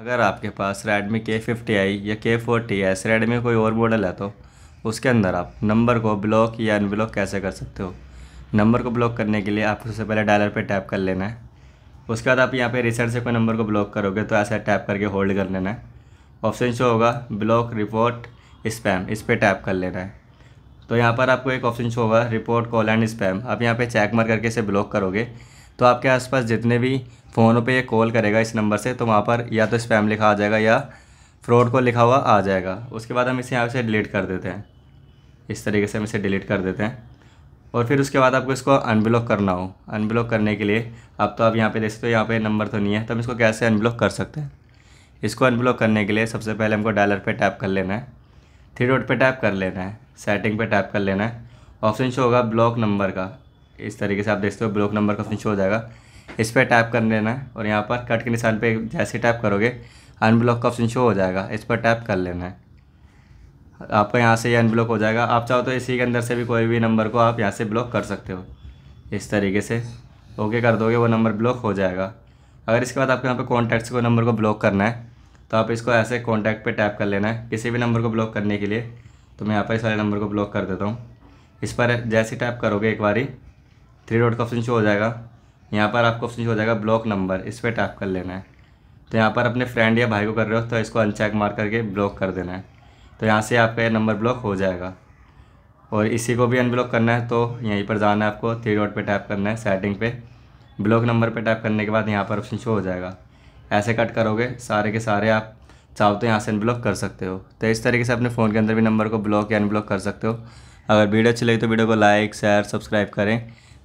अगर आपके पास रेडमी के फिफ्टी आई या के फोर्टी एस रेडमी कोई और मॉडल है तो उसके अंदर आप नंबर को ब्लॉक या अनब्लॉक कैसे कर सकते हो नंबर को ब्लॉक करने के लिए आपको सबसे पहले डायलर पे टैप कर लेना है उसके बाद आप यहाँ पे रिसेंट से कोई नंबर को ब्लॉक करोगे तो ऐसा टैप करके होल्ड कर लेना है ऑप्शन शो होगा ब्लॉक रिपोर्ट स्पैम इस पर टैप कर लेना है तो यहाँ पर आपको एक ऑप्शन शो होगा रिपोर्ट कॉल एंड स्पैम आप यहाँ पर चेक मार करके इसे ब्लॉक करोगे तो आपके आसपास जितने भी फ़ोनों पे ये कॉल करेगा इस नंबर से तो वहाँ पर या तो स्पैम लिखा आ जाएगा या फ्रॉड को लिखा हुआ आ जाएगा उसके बाद हम इसे यहाँ से डिलीट कर देते हैं इस तरीके से हम इसे डिलीट कर देते हैं और फिर उसके बाद आपको इसको अनब्लॉक करना हो अनब्लॉक करने के लिए अब तो आप यहाँ पर देख सकते हो यहाँ पर नंबर तो नहीं है तो हम इसको कैसे अनब्लॉक कर सकते हैं इसको अनब्लॉक करने के लिए सबसे पहले हमको डायलर पर टैप कर लेना है थ्री डॉट पर टैप कर लेना है सेटिंग पर टैप कर लेना है ऑप्शन शो होगा ब्लॉक नंबर का इस तरीके से आप देखते हो ब्लॉक नंबर का ऑप्शन हो जाएगा इस पर टैप कर लेना है और यहाँ पर कट के निशान पे जैसे टैप करोगे अनब्लॉक का ऑप्शन शो हो जाएगा इस पर टैप कर लेना है आपका यहाँ से ये यह अनब्लॉक हो जाएगा आप चाहो तो इसी के अंदर से भी कोई भी नंबर को आप यहाँ से ब्लॉक कर सकते हो इस तरीके से ओके कर दोगे वो नंबर ब्लॉक हो जाएगा अगर इसके बाद आपके यहाँ पर कॉन्टैक्ट्स को नंबर को ब्लॉक करना है तो आप इसको ऐसे कॉन्टैक्ट पर टैप कर लेना है किसी भी नंबर को ब्लॉक करने के लिए तो मैं यहाँ पर इस वाले नंबर को ब्लॉक कर देता हूँ इस पर जैसे टैप करोगे एक बारी थ्री डॉट का ऑप्शन शो हो जाएगा यहाँ पर आपको ऑप्शन शो हो जाएगा ब्लॉक नंबर इस पर टैप कर लेना है तो यहाँ पर अपने फ्रेंड या भाई को कर रहे हो तो इसको अनचेक मार करके ब्लॉक कर देना है तो यहाँ से आपका ये नंबर ब्लॉक हो जाएगा और इसी को भी अनब्लॉक करना है तो यहीं पर जाना है आपको थ्री डॉट पर टैप करना है सेटिंग पे ब्लॉक नंबर पर टैप करने के बाद यहाँ पर ऑप्शन शो हो जाएगा ऐसे कट करोगे सारे के सारे आप चाहो तो यहाँ से अनब्लॉक कर सकते हो तो इस तरीके से अपने फ़ोन के अंदर भी नंबर को ब्लॉक या अनब्लॉक कर सकते हो अगर वीडियो अच्छी लगी तो वीडियो को लाइक शेयर सब्सक्राइब करें